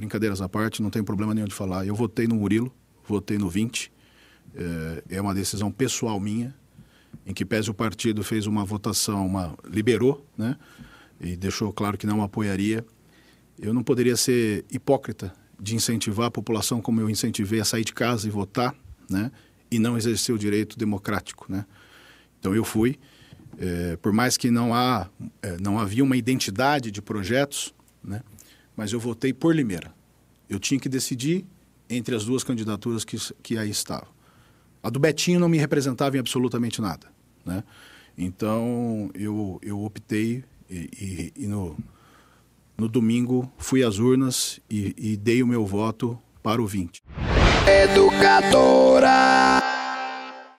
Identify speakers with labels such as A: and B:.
A: brincadeiras à parte, não tem problema nenhum de falar. Eu votei no Murilo, votei no 20. É, é uma decisão pessoal minha, em que pese o partido fez uma votação, uma liberou, né? E deixou claro que não apoiaria. Eu não poderia ser hipócrita de incentivar a população como eu incentivei a sair de casa e votar, né? E não exercer o direito democrático, né? Então eu fui, é, por mais que não há, é, não havia uma identidade de projetos, né? mas eu votei por Limeira. Eu tinha que decidir entre as duas candidaturas que, que aí estavam. A do Betinho não me representava em absolutamente nada. Né? Então, eu, eu optei e, e, e no, no domingo fui às urnas
B: e, e dei o meu voto para o 20.
C: Educadora